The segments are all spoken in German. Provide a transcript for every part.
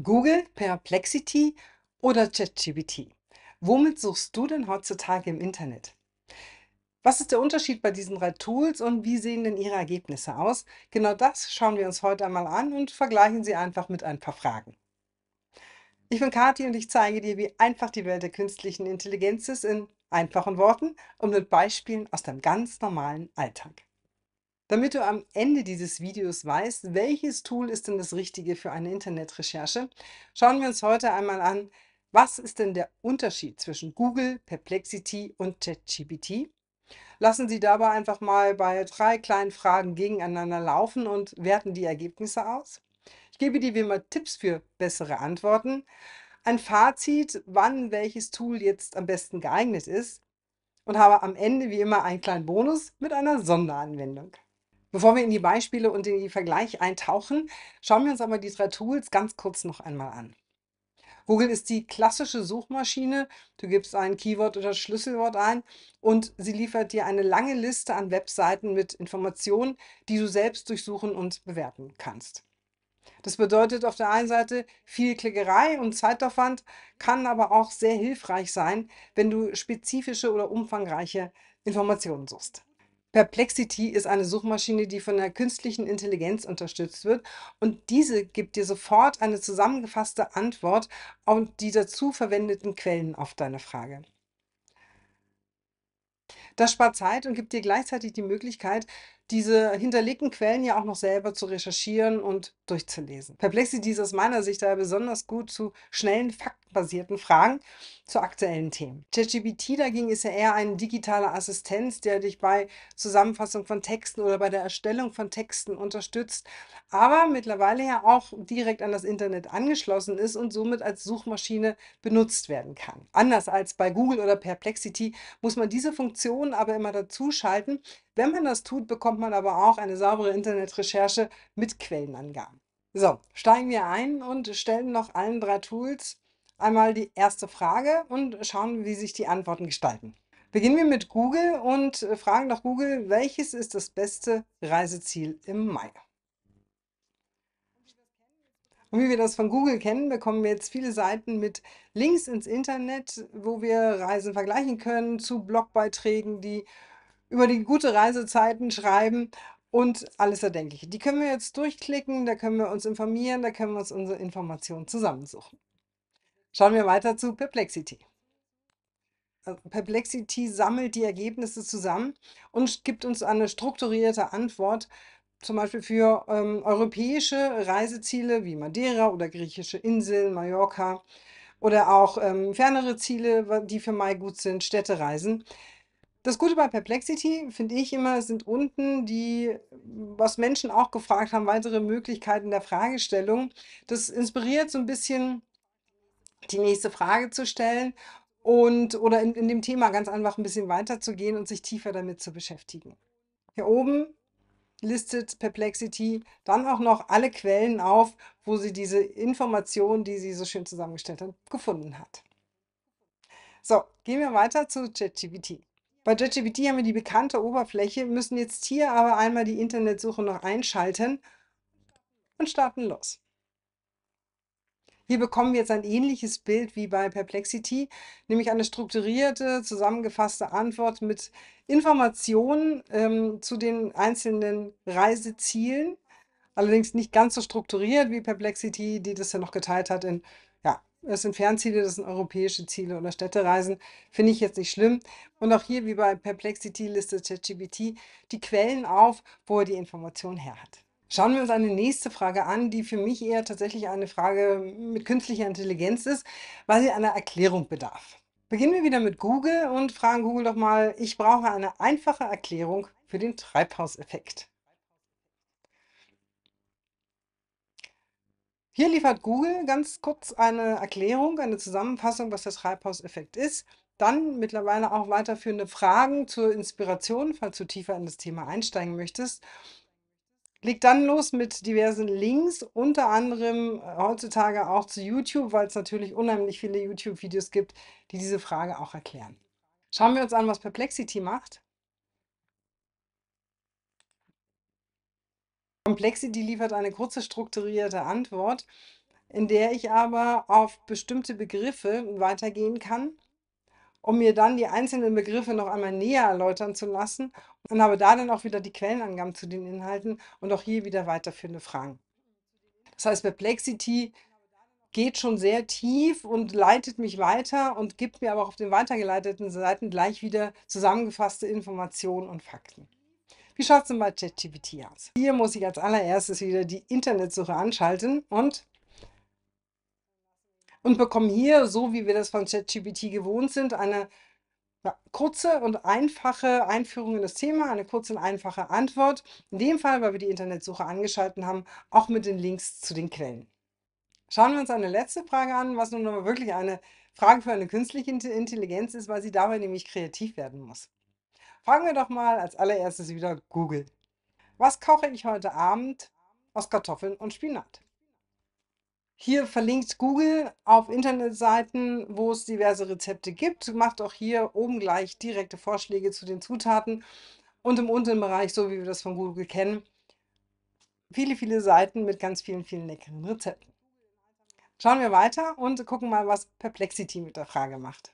Google, Perplexity oder ChatGPT? Womit suchst du denn heutzutage im Internet? Was ist der Unterschied bei diesen drei Tools und wie sehen denn ihre Ergebnisse aus? Genau das schauen wir uns heute einmal an und vergleichen sie einfach mit ein paar Fragen. Ich bin Kathi und ich zeige dir, wie einfach die Welt der künstlichen Intelligenz ist in einfachen Worten und mit Beispielen aus deinem ganz normalen Alltag. Damit du am Ende dieses Videos weißt, welches Tool ist denn das Richtige für eine Internetrecherche, schauen wir uns heute einmal an, was ist denn der Unterschied zwischen Google, Perplexity und ChatGPT? Lassen Sie dabei einfach mal bei drei kleinen Fragen gegeneinander laufen und werten die Ergebnisse aus. Ich gebe dir wie immer Tipps für bessere Antworten, ein Fazit, wann welches Tool jetzt am besten geeignet ist und habe am Ende wie immer einen kleinen Bonus mit einer Sonderanwendung. Bevor wir in die Beispiele und in die Vergleich eintauchen, schauen wir uns aber die drei Tools ganz kurz noch einmal an. Google ist die klassische Suchmaschine. Du gibst ein Keyword oder Schlüsselwort ein und sie liefert dir eine lange Liste an Webseiten mit Informationen, die du selbst durchsuchen und bewerten kannst. Das bedeutet auf der einen Seite viel Klickerei und Zeitaufwand, kann aber auch sehr hilfreich sein, wenn du spezifische oder umfangreiche Informationen suchst. Perplexity ist eine Suchmaschine, die von der künstlichen Intelligenz unterstützt wird und diese gibt dir sofort eine zusammengefasste Antwort auf die dazu verwendeten Quellen auf deine Frage. Das spart Zeit und gibt dir gleichzeitig die Möglichkeit, diese hinterlegten Quellen ja auch noch selber zu recherchieren und durchzulesen. Perplexity ist aus meiner Sicht daher besonders gut zu schnellen, faktenbasierten Fragen zu aktuellen Themen. ChatGPT dagegen ist ja eher eine digitale Assistenz, der dich bei Zusammenfassung von Texten oder bei der Erstellung von Texten unterstützt, aber mittlerweile ja auch direkt an das Internet angeschlossen ist und somit als Suchmaschine benutzt werden kann. Anders als bei Google oder Perplexity muss man diese Funktion aber immer dazu schalten, wenn man das tut, bekommt man aber auch eine saubere Internetrecherche mit Quellenangaben. So, steigen wir ein und stellen noch allen drei Tools einmal die erste Frage und schauen, wie sich die Antworten gestalten. Beginnen wir mit Google und fragen nach Google, welches ist das beste Reiseziel im Mai? Und wie wir das von Google kennen, bekommen wir jetzt viele Seiten mit Links ins Internet, wo wir Reisen vergleichen können zu Blogbeiträgen, die über die gute Reisezeiten schreiben und alles Erdenkliche. Die können wir jetzt durchklicken, da können wir uns informieren, da können wir uns unsere Informationen zusammensuchen. Schauen wir weiter zu Perplexity. Also Perplexity sammelt die Ergebnisse zusammen und gibt uns eine strukturierte Antwort, zum Beispiel für ähm, europäische Reiseziele wie Madeira oder griechische Inseln, Mallorca oder auch ähm, fernere Ziele, die für Mai gut sind, Städtereisen. Das Gute bei Perplexity finde ich immer, sind unten die, was Menschen auch gefragt haben, weitere Möglichkeiten der Fragestellung. Das inspiriert so ein bisschen, die nächste Frage zu stellen und oder in, in dem Thema ganz einfach ein bisschen weiterzugehen und sich tiefer damit zu beschäftigen. Hier oben listet Perplexity dann auch noch alle Quellen auf, wo sie diese Information, die sie so schön zusammengestellt hat, gefunden hat. So, gehen wir weiter zu ChatGPT. Bei ChatGPT haben wir die bekannte Oberfläche, müssen jetzt hier aber einmal die Internetsuche noch einschalten und starten los. Hier bekommen wir jetzt ein ähnliches Bild wie bei Perplexity, nämlich eine strukturierte, zusammengefasste Antwort mit Informationen ähm, zu den einzelnen Reisezielen. Allerdings nicht ganz so strukturiert wie Perplexity, die das ja noch geteilt hat in das sind Fernziele, das sind europäische Ziele oder Städtereisen, finde ich jetzt nicht schlimm. Und auch hier, wie bei Perplexity-Liste ChatGPT, die Quellen auf, wo er die Information her hat. Schauen wir uns eine nächste Frage an, die für mich eher tatsächlich eine Frage mit künstlicher Intelligenz ist, weil sie einer Erklärung bedarf. Beginnen wir wieder mit Google und fragen Google doch mal, ich brauche eine einfache Erklärung für den Treibhauseffekt. Hier liefert Google ganz kurz eine Erklärung, eine Zusammenfassung, was der Treibhauseffekt ist. Dann mittlerweile auch weiterführende Fragen zur Inspiration, falls du tiefer in das Thema einsteigen möchtest. Legt dann los mit diversen Links, unter anderem äh, heutzutage auch zu YouTube, weil es natürlich unheimlich viele YouTube-Videos gibt, die diese Frage auch erklären. Schauen wir uns an, was Perplexity macht. Complexity liefert eine kurze, strukturierte Antwort, in der ich aber auf bestimmte Begriffe weitergehen kann, um mir dann die einzelnen Begriffe noch einmal näher erläutern zu lassen und habe da dann auch wieder die Quellenangaben zu den Inhalten und auch hier wieder weiterführende Fragen. Das heißt, Perplexity geht schon sehr tief und leitet mich weiter und gibt mir aber auch auf den weitergeleiteten Seiten gleich wieder zusammengefasste Informationen und Fakten. Wie schaut es denn bei ChatGPT aus? Hier muss ich als allererstes wieder die Internetsuche anschalten und und bekommen hier, so wie wir das von ChatGPT gewohnt sind, eine ja, kurze und einfache Einführung in das Thema, eine kurze und einfache Antwort. In dem Fall, weil wir die Internetsuche angeschaltet haben, auch mit den Links zu den Quellen. Schauen wir uns eine letzte Frage an, was nun aber wirklich eine Frage für eine künstliche Intelligenz ist, weil sie dabei nämlich kreativ werden muss. Fangen wir doch mal als allererstes wieder Google. Was koche ich heute Abend aus Kartoffeln und Spinat? Hier verlinkt Google auf Internetseiten, wo es diverse Rezepte gibt. Macht auch hier oben gleich direkte Vorschläge zu den Zutaten und im unteren Bereich, so wie wir das von Google kennen, viele, viele Seiten mit ganz vielen, vielen leckeren Rezepten. Schauen wir weiter und gucken mal, was Perplexity mit der Frage macht.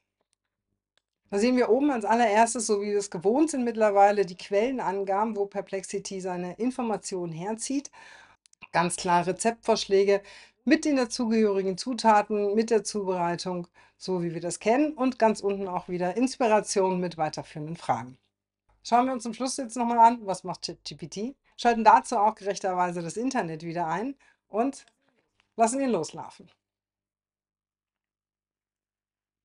Da sehen wir oben als allererstes, so wie wir es gewohnt sind mittlerweile, die Quellenangaben, wo Perplexity seine Informationen herzieht. Ganz klar Rezeptvorschläge mit den dazugehörigen Zutaten, mit der Zubereitung, so wie wir das kennen. Und ganz unten auch wieder Inspirationen mit weiterführenden Fragen. Schauen wir uns zum Schluss jetzt nochmal an, was macht ChatGPT? Schalten dazu auch gerechterweise das Internet wieder ein und lassen ihn loslaufen.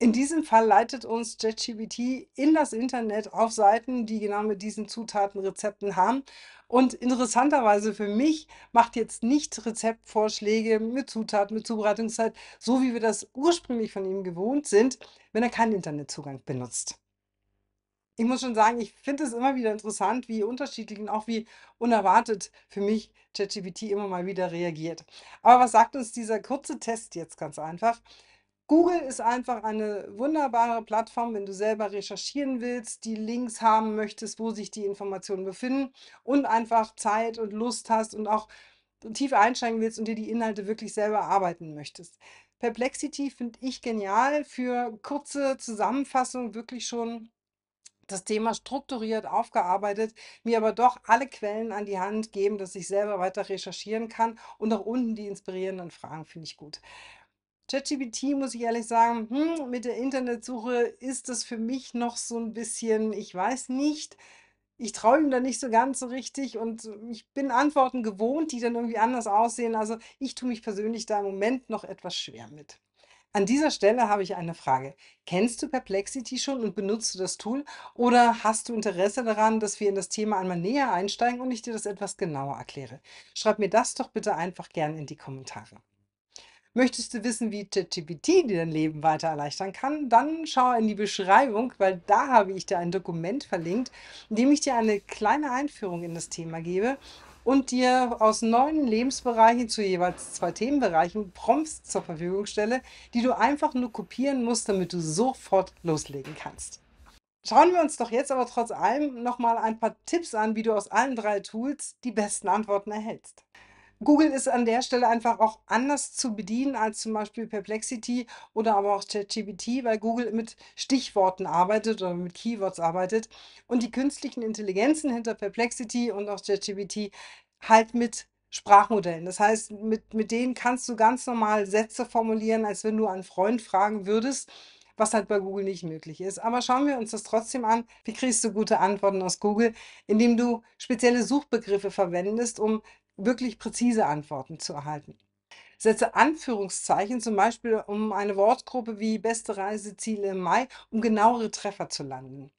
In diesem Fall leitet uns JetGBT in das Internet auf Seiten, die genau mit diesen Zutaten Rezepten haben. Und interessanterweise für mich macht jetzt nicht Rezeptvorschläge mit Zutaten, mit Zubereitungszeit, so wie wir das ursprünglich von ihm gewohnt sind, wenn er keinen Internetzugang benutzt. Ich muss schon sagen, ich finde es immer wieder interessant, wie unterschiedlich und auch wie unerwartet für mich ChatGPT immer mal wieder reagiert. Aber was sagt uns dieser kurze Test jetzt ganz einfach? Google ist einfach eine wunderbare Plattform, wenn du selber recherchieren willst, die Links haben möchtest, wo sich die Informationen befinden und einfach Zeit und Lust hast und auch tief einsteigen willst und dir die Inhalte wirklich selber arbeiten möchtest. Perplexity finde ich genial für kurze Zusammenfassung, wirklich schon das Thema strukturiert aufgearbeitet, mir aber doch alle Quellen an die Hand geben, dass ich selber weiter recherchieren kann und auch unten die inspirierenden Fragen finde ich gut. ChatGPT muss ich ehrlich sagen, hm, mit der Internetsuche ist das für mich noch so ein bisschen, ich weiß nicht, ich traue ihm da nicht so ganz so richtig und ich bin Antworten gewohnt, die dann irgendwie anders aussehen. Also ich tue mich persönlich da im Moment noch etwas schwer mit. An dieser Stelle habe ich eine Frage. Kennst du Perplexity schon und benutzt du das Tool oder hast du Interesse daran, dass wir in das Thema einmal näher einsteigen und ich dir das etwas genauer erkläre? Schreib mir das doch bitte einfach gern in die Kommentare. Möchtest du wissen, wie ChatGPT dir dein Leben weiter erleichtern kann? Dann schau in die Beschreibung, weil da habe ich dir ein Dokument verlinkt, in dem ich dir eine kleine Einführung in das Thema gebe und dir aus neun Lebensbereichen zu jeweils zwei Themenbereichen Prompts zur Verfügung stelle, die du einfach nur kopieren musst, damit du sofort loslegen kannst. Schauen wir uns doch jetzt aber trotz allem nochmal ein paar Tipps an, wie du aus allen drei Tools die besten Antworten erhältst. Google ist an der Stelle einfach auch anders zu bedienen als zum Beispiel Perplexity oder aber auch ChatGPT, weil Google mit Stichworten arbeitet oder mit Keywords arbeitet und die künstlichen Intelligenzen hinter Perplexity und auch ChatGPT halt mit Sprachmodellen. Das heißt, mit, mit denen kannst du ganz normal Sätze formulieren, als wenn du einen Freund fragen würdest was halt bei Google nicht möglich ist. Aber schauen wir uns das trotzdem an. Wie kriegst du gute Antworten aus Google, indem du spezielle Suchbegriffe verwendest, um wirklich präzise Antworten zu erhalten? setze Anführungszeichen, zum Beispiel um eine Wortgruppe wie beste Reiseziele im Mai, um genauere Treffer zu landen.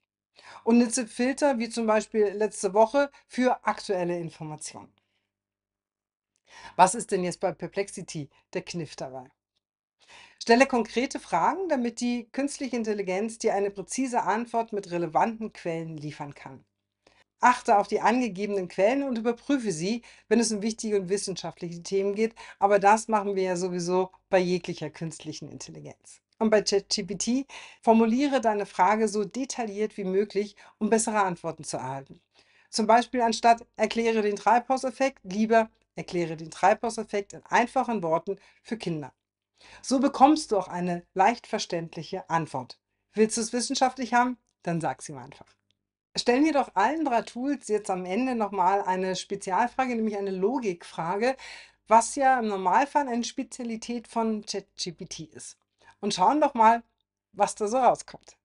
Und nutze Filter wie zum Beispiel letzte Woche für aktuelle Informationen. Was ist denn jetzt bei Perplexity der Kniff dabei? Stelle konkrete Fragen, damit die künstliche Intelligenz dir eine präzise Antwort mit relevanten Quellen liefern kann. Achte auf die angegebenen Quellen und überprüfe sie, wenn es um wichtige und wissenschaftliche Themen geht, aber das machen wir ja sowieso bei jeglicher künstlichen Intelligenz. Und bei ChatGPT formuliere deine Frage so detailliert wie möglich, um bessere Antworten zu erhalten. Zum Beispiel anstatt erkläre den Treibhauseffekt lieber erkläre den Treibhauseffekt in einfachen Worten für Kinder. So bekommst du auch eine leicht verständliche Antwort. Willst du es wissenschaftlich haben? Dann sag sie mir einfach. Stellen wir doch allen drei Tools jetzt am Ende nochmal eine Spezialfrage, nämlich eine Logikfrage, was ja im Normalfall eine Spezialität von ChatGPT ist. Und schauen doch mal, was da so rauskommt.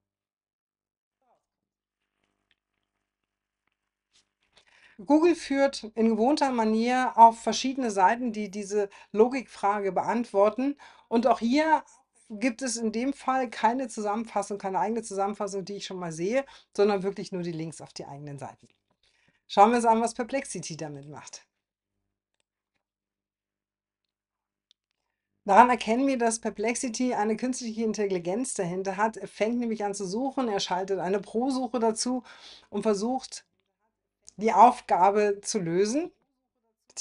Google führt in gewohnter Manier auf verschiedene Seiten, die diese Logikfrage beantworten und auch hier gibt es in dem Fall keine Zusammenfassung, keine eigene Zusammenfassung, die ich schon mal sehe, sondern wirklich nur die Links auf die eigenen Seiten. Schauen wir uns an, was Perplexity damit macht. Daran erkennen wir, dass Perplexity eine künstliche Intelligenz dahinter hat. Er fängt nämlich an zu suchen, er schaltet eine Pro-Suche dazu und versucht, die Aufgabe zu lösen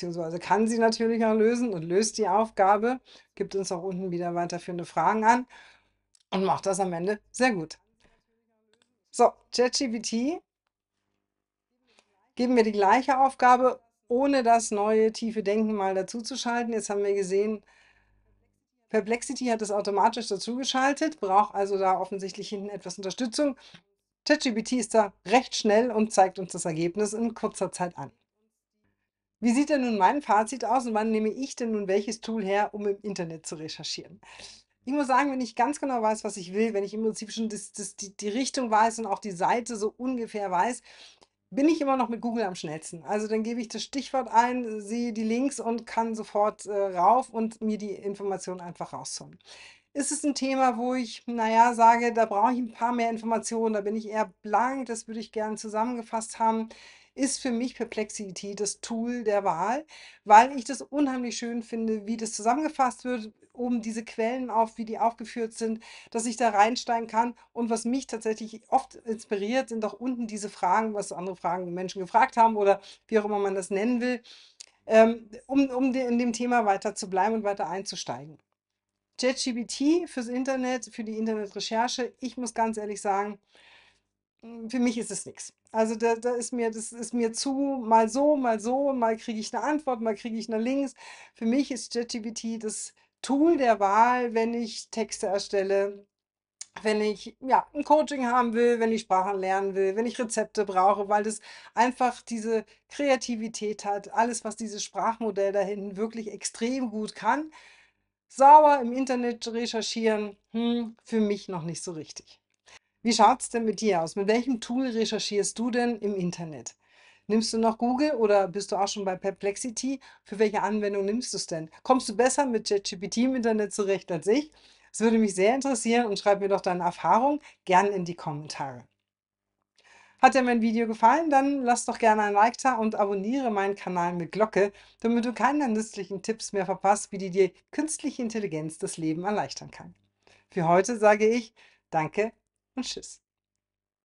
beziehungsweise kann sie natürlich auch lösen und löst die Aufgabe, gibt uns auch unten wieder weiterführende Fragen an und macht das am Ende sehr gut. So, ChatGPT geben wir die gleiche Aufgabe, ohne das neue tiefe Denken mal dazuzuschalten. Jetzt haben wir gesehen, Perplexity hat es automatisch dazugeschaltet, braucht also da offensichtlich hinten etwas Unterstützung. ChatGPT ist da recht schnell und zeigt uns das Ergebnis in kurzer Zeit an. Wie sieht denn nun mein Fazit aus und wann nehme ich denn nun welches Tool her, um im Internet zu recherchieren? Ich muss sagen, wenn ich ganz genau weiß, was ich will, wenn ich im Prinzip schon das, das, die, die Richtung weiß und auch die Seite so ungefähr weiß, bin ich immer noch mit Google am schnellsten. Also dann gebe ich das Stichwort ein, sehe die Links und kann sofort äh, rauf und mir die Informationen einfach rausholen. Ist es ein Thema, wo ich, naja, sage, da brauche ich ein paar mehr Informationen, da bin ich eher blank, das würde ich gerne zusammengefasst haben, ist für mich Perplexity das Tool der Wahl, weil ich das unheimlich schön finde, wie das zusammengefasst wird, oben diese Quellen auf, wie die aufgeführt sind, dass ich da reinsteigen kann. Und was mich tatsächlich oft inspiriert, sind auch unten diese Fragen, was andere Fragen Menschen gefragt haben oder wie auch immer man das nennen will, ähm, um, um in dem Thema weiter zu bleiben und weiter einzusteigen. ChatGPT fürs Internet, für die Internetrecherche, ich muss ganz ehrlich sagen, hm, für mich ist es nichts. Also da, da, ist mir, das ist mir zu, mal so, mal so, mal kriege ich eine Antwort, mal kriege ich eine Links. Für mich ist ChatGPT das Tool der Wahl, wenn ich Texte erstelle, wenn ich ja, ein Coaching haben will, wenn ich Sprachen lernen will, wenn ich Rezepte brauche, weil das einfach diese Kreativität hat, alles, was dieses Sprachmodell da hinten wirklich extrem gut kann. Sauer im Internet recherchieren, hm, für mich noch nicht so richtig. Wie schaut es denn mit dir aus? Mit welchem Tool recherchierst du denn im Internet? Nimmst du noch Google oder bist du auch schon bei Perplexity? Für welche Anwendung nimmst du es denn? Kommst du besser mit ChatGPT im Internet zurecht als ich? Es würde mich sehr interessieren und schreib mir doch deine Erfahrung gern in die Kommentare. Hat dir mein Video gefallen? Dann lass doch gerne ein Like da und abonniere meinen Kanal mit Glocke, damit du keine nützlichen Tipps mehr verpasst, wie die dir künstliche Intelligenz das Leben erleichtern kann. Für heute sage ich Danke und tschüss.